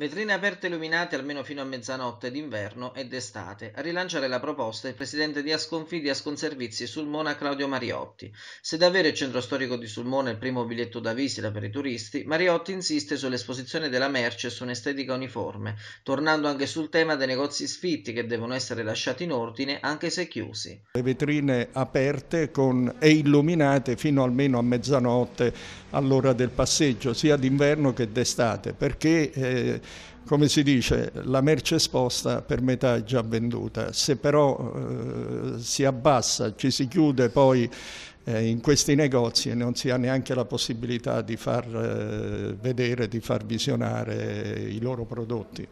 Vetrine aperte e illuminate almeno fino a mezzanotte d'inverno e d'estate. A rilanciare la proposta il presidente di Asconfidi e Asconservizi Sulmona Claudio Mariotti. Se davvero il centro storico di Sulmona è il primo biglietto da visita per i turisti, Mariotti insiste sull'esposizione della merce e su un'estetica uniforme, tornando anche sul tema dei negozi sfitti che devono essere lasciati in ordine anche se chiusi. Le vetrine aperte con... e illuminate fino almeno a mezzanotte all'ora del passeggio, sia d'inverno che d'estate, perché... Eh come si dice, la merce esposta per metà è già venduta. Se però eh, si abbassa, ci si chiude poi eh, in questi negozi e non si ha neanche la possibilità di far eh, vedere, di far visionare i loro prodotti.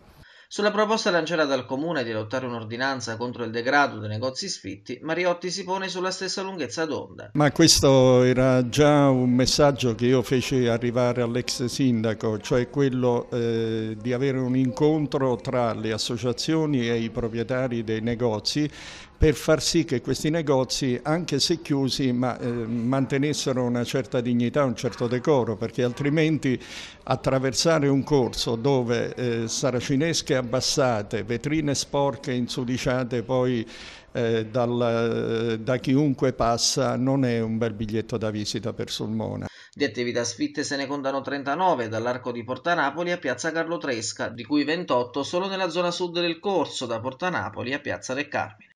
Sulla proposta lanciata dal Comune di adottare un'ordinanza contro il degrado dei negozi sfitti, Mariotti si pone sulla stessa lunghezza d'onda. Ma questo era già un messaggio che io feci arrivare all'ex sindaco, cioè quello eh, di avere un incontro tra le associazioni e i proprietari dei negozi per far sì che questi negozi, anche se chiusi, ma, eh, mantenessero una certa dignità, un certo decoro, perché altrimenti attraversare un corso dove eh, saracinesche abbassate, vetrine sporche insudiciate poi eh, dal, da chiunque passa, non è un bel biglietto da visita per Sulmona. Di attività sfitte se ne contano 39 dall'arco di Porta Napoli a Piazza Carlo Tresca, di cui 28 solo nella zona sud del corso, da Porta Napoli a Piazza del Carmine.